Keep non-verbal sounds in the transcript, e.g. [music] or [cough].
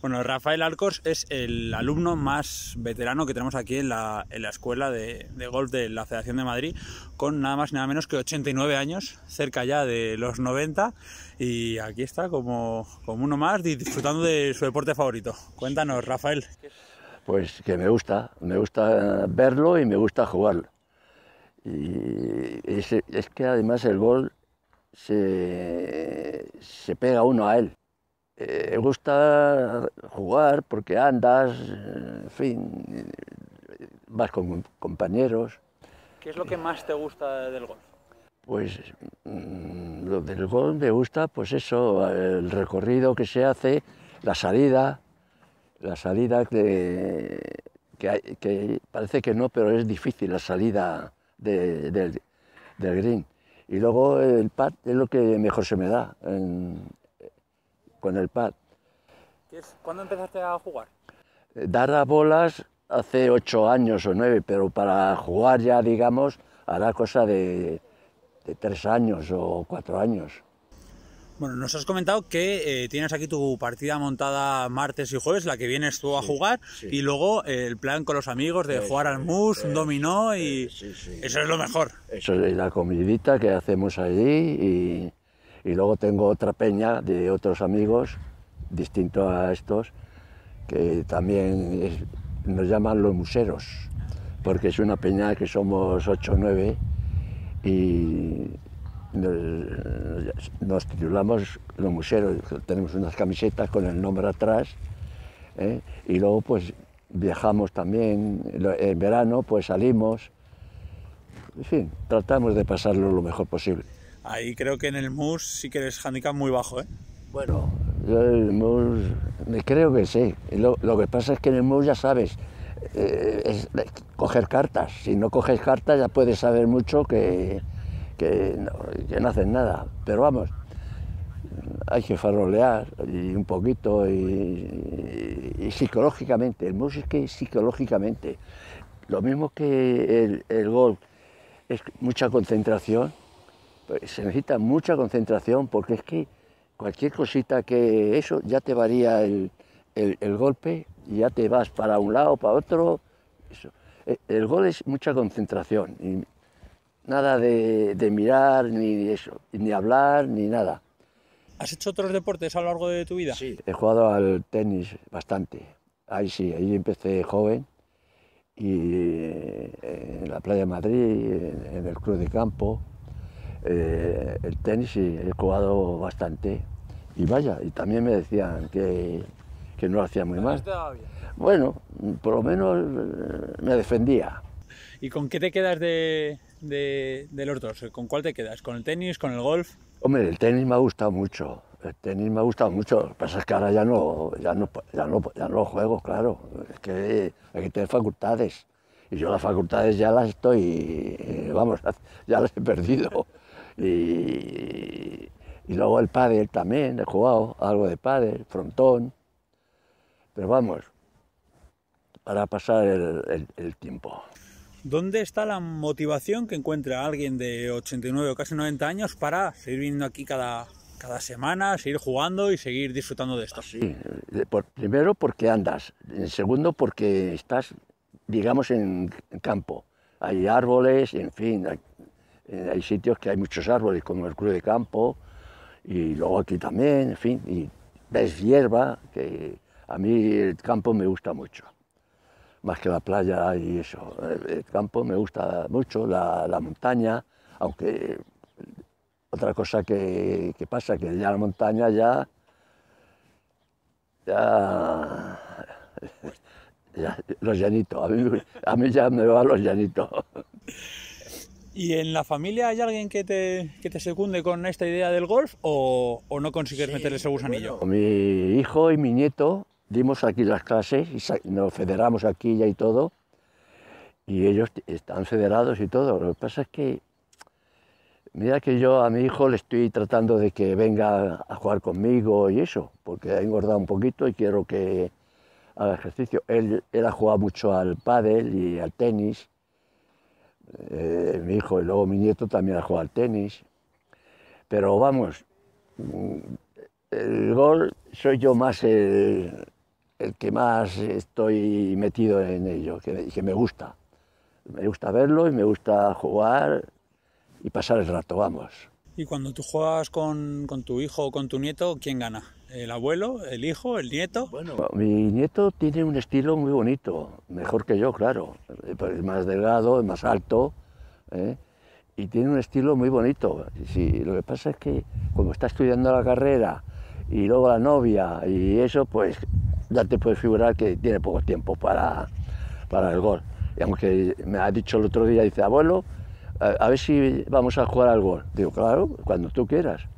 Bueno, Rafael Arcos es el alumno más veterano que tenemos aquí en la, escuela de, golf de la Federación de Madrid, con nada más y nada menos que 89 años, cerca ya de los 90, y aquí está como, uno más disfrutando de su deporte favorito. Cuéntanos, Rafael. Pues que me gusta, me gusta verlo y me gusta jugarlo. Y es, que además el gol se pega uno a él. Me eh, gusta jugar porque andas, en fin, vas con compañeros. ¿Qué es lo que más te gusta del golf? Pues mm, lo del golf me gusta, pues eso, el recorrido que se hace, la salida, la salida que, que, parece que no, pero es difícil la salida del, green. Y luego el pat es lo que mejor se me da en, con el pad. ¿Cuándo empezaste a jugar? Eh, dar a bolas hace ocho años o nueve, pero para jugar ya, digamos, hará cosa de, de tres años o cuatro años. Bueno, nos has comentado que eh, tienes aquí tu partida montada martes y jueves, la que vienes tú a jugar, y luego el plan con los amigos de jugar al mus, un dominó, y eso es lo mejor. Eso es la comidita que hacemos allí y y luego tengo otra peña de otros amigos, distinto a estos, que también nos llaman los museros, porque es una peña que somos 8 o 9 y nos, titulamos los museros, tenemos unas camisetas con el nombre atrás ¿eh? y luego pues viajamos también, en verano pues salimos, en fin, tratamos de pasarlo lo mejor posible. Ahí creo que en el MUS sí que eres handicap muy bajo, ¿eh? Bueno, yo el MUS creo que sí. Lo, que pasa es que en el MUS ya sabes, eh, es coger cartas. Si no coges cartas ya puedes saber mucho que, que, no, haces nada. Pero vamos, hay que farolear un poquito y, psicológicamente. El MUS es que psicológicamente. Lo mismo que el, el golf, es mucha concentración pues, se necesita mucha concentración porque es que cualquier cosita que eso ya te varía el, golpe y ya te vas para un lado, para otro. E, el, gol es mucha concentración, y nada de, mirar ni eso, ni hablar ni nada. ¿Has hecho otros deportes a lo largo de tu vida? Sí, he jugado al tenis bastante. Ahí sí, ahí empecé joven y eh, en la playa de Madrid, en el club de campo. Eh, el tenis y he jugado bastante. Y vaya, y también me decían que, no lo hacía muy mal. Bueno, por lo menos eh, me defendía. ¿Y con qué te quedas de, de, los dos? ¿Con cuál te quedas? ¿Con el tenis? ¿Con el golf? Hombre, el tenis me ha gustado mucho. El tenis me ha gustado mucho. Lo pasa es que ahora ya no, ya no, ya ya no juego, claro. Es que hay que tener facultades. Y yo las facultades ya las estoy, eh, vamos, [laughs] ya las he perdido. Y, y luego el pádel también, he jugado algo de pádel, frontón. Pero vamos, para pasar el, tiempo. ¿Dónde está la motivación que encuentra alguien de 89 o casi 90 años para seguir viniendo aquí cada, cada semana, seguir jugando y seguir disfrutando de esto? Sí, por, primero porque andas, segundo porque estás, digamos, en, campo. Hay árboles, en fin, eh, hay sitios que hay muchos árboles, como el Club de Campo, y luego aquí también, en fin, y ves hierba, que a mí el campo me gusta mucho, más que la playa y eso. El campo me gusta mucho, la, la montaña, aunque otra cosa que, que, pasa, que ya la montaña ya, ya, [laughs] los llanitos, a mí, ya me van los llanitos. [laughs] ¿Y en la familia hay alguien que te, que te secunde con esta idea del golf o, o no consigues meterle ese gusanillo? mi hijo y mi nieto dimos aquí las clases y nos federamos aquí ya y todo. Y ellos están federados y todo. Lo que pasa es que, mira que yo a mi hijo le estoy tratando de que venga a jugar conmigo y eso, porque ha engordado un poquito y quiero que haga ejercicio. Él, él ha jugado mucho al pádel y al tenis eh, mi hijo y luego mi nieto también a jugado al tenis. Pero vamos, el gol soy yo más el, que más estoy metido en ello, que, que, me gusta. Me gusta verlo y me gusta jugar y pasar el rato, vamos. Y cuando tú juegas con, con tu hijo o con tu nieto, ¿quién gana? el abuelo, el hijo, el nieto. Bueno, mi nieto tiene un estilo muy bonito, mejor que yo, claro. Es más delgado, es más alto, ¿eh? y tiene un estilo muy bonito. lo que pasa es que cuando está estudiando la carrera y luego la novia y eso, pues ya te puedes figurar que tiene poco tiempo para, para el gol. Y aunque me ha dicho el otro día, dice, abuelo, a, a ver si vamos a jugar al gol. Digo, claro, cuando tú quieras.